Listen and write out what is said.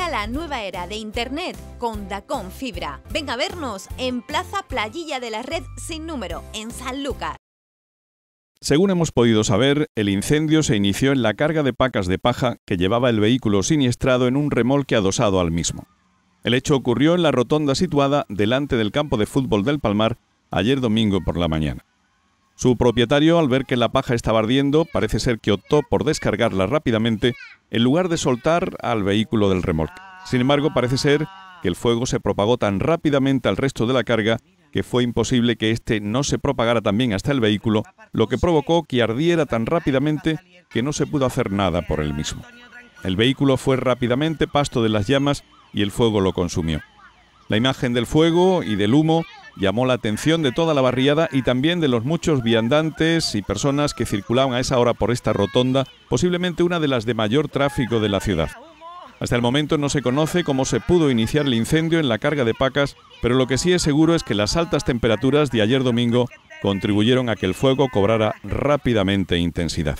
a la nueva era de Internet con Dacon Fibra. Venga a vernos en Plaza Playilla de la Red sin número, en San Lucas. Según hemos podido saber, el incendio se inició en la carga de pacas de paja que llevaba el vehículo siniestrado en un remolque adosado al mismo. El hecho ocurrió en la rotonda situada delante del campo de fútbol del Palmar ayer domingo por la mañana. Su propietario, al ver que la paja estaba ardiendo, parece ser que optó por descargarla rápidamente en lugar de soltar al vehículo del remolque. Sin embargo, parece ser que el fuego se propagó tan rápidamente al resto de la carga que fue imposible que éste no se propagara también hasta el vehículo, lo que provocó que ardiera tan rápidamente que no se pudo hacer nada por él mismo. El vehículo fue rápidamente pasto de las llamas y el fuego lo consumió. La imagen del fuego y del humo llamó la atención de toda la barriada y también de los muchos viandantes y personas que circulaban a esa hora por esta rotonda, posiblemente una de las de mayor tráfico de la ciudad. Hasta el momento no se conoce cómo se pudo iniciar el incendio en la carga de pacas, pero lo que sí es seguro es que las altas temperaturas de ayer domingo contribuyeron a que el fuego cobrara rápidamente intensidad.